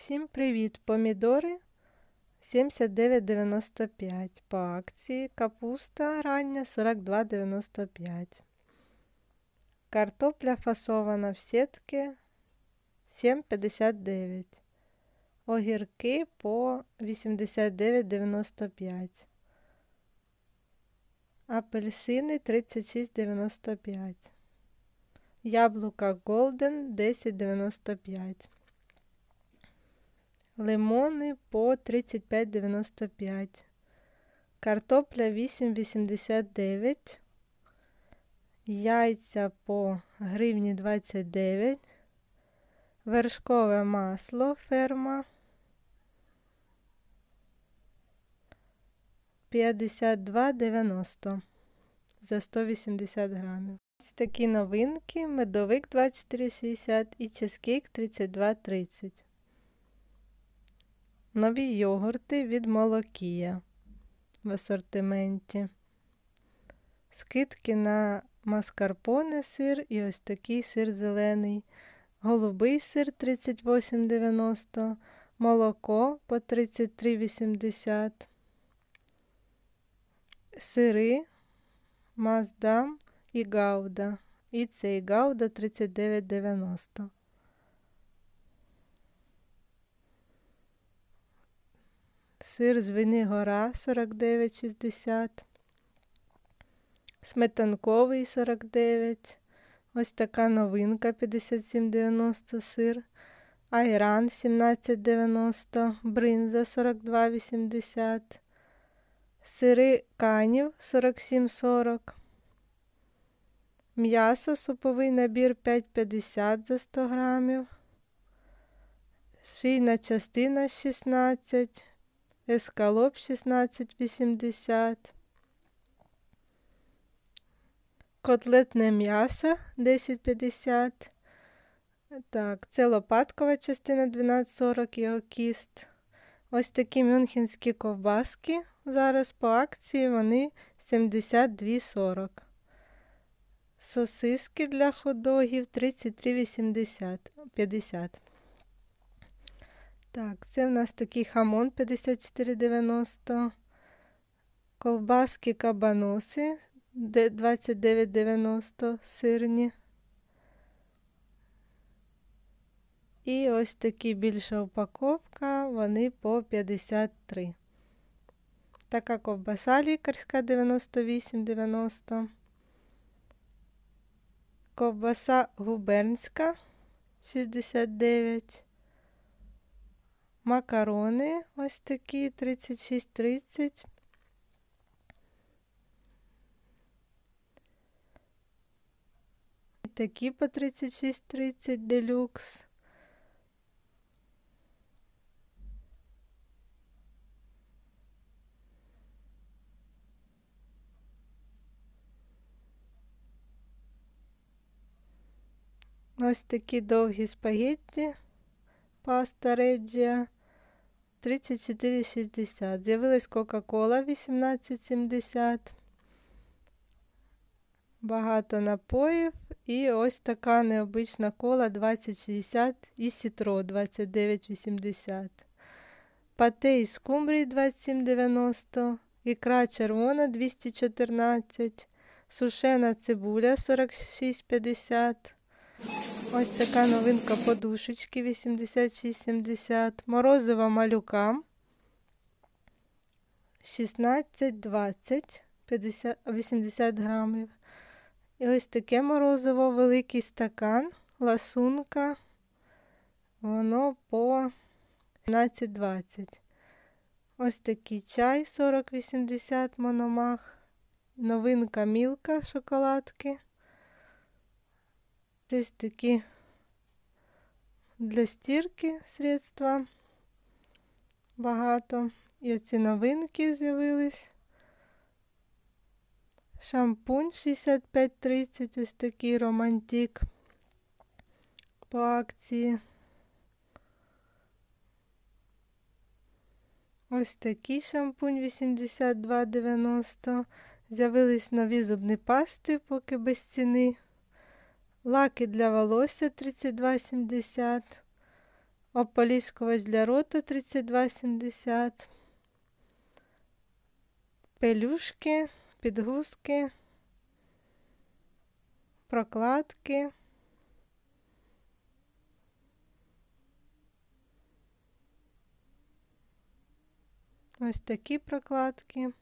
Всім привіт! Помідори 79,95 по акції. Капуста рання 42,95. Картопля фасована в сітки 7,59. Огірки по 89,95. Апельсини 36,95. Яблука Голден 10,95 лимони по 35,95, картопля 8,89, яйця по гривні 29, вершкове масло ферма 52,90 за 180 грамів. Ось такі новинки, медовик 24,60 і чизкейк 32,30 нові йогурти від молокія в асортименті, скидки на маскарпоне сир і ось такий сир зелений, голубий сир 38,90, молоко по 33,80, сири, маздам і гауда. І цей гауда 39,90. сир Звіни гора 49,60, сметанковий 49. Ось така новинка 57,90 сир. Айран 17,90, бринза 42,80, сири канів 47,40. М'ясо суповий набір 5,50 за 100 грамів. Шийна частина 16 ескалоп 16,80, котлетне м'ясо 10,50. Так, це лопаткова частина 12,40 і окіст. Ось такі мюнхенські ковбаски. Зараз по акції вони 72,40. Сосиски для ходогів 33,80. 50. Так, це в нас такий хамон 5490, Ковбаски кабаноси 2990 сирні. І ось такі більша упаковка, вони по 53. Така ковбаса лікарська 98-90, Ковбаса губернська 69 макарони ось такі 36-30. Такі по 36-30 делюкс. Ось такі довгі спагетті паста реджія. 34,60. З'явилась Кока-Кола 18,70. Багато напоїв. І ось така необична кола 20,60 і сітро 29,80. Пате із скумбрій 27,90. Ікра червона 214. Сушена цибуля 46,50. Ось така новинка подушечки 86,70. Морозова малюка 16 16,20, 80 грамів. І ось таке морозово великий стакан, ласунка. Воно по 17,20. Ось такий чай 40 80 мономах. Новинка мілка шоколадки. Здесь такие для стирки средства багато. І оці новинки з'явились. Шампунь 6530, ось такий романтик по акції. Ось такий шампунь 82,90. З'явились нові зубні пасти, поки без ціни лаки для волосся 32,70, ополіскувач для рота 32,70, пелюшки, підгузки, прокладки. Ось такі прокладки.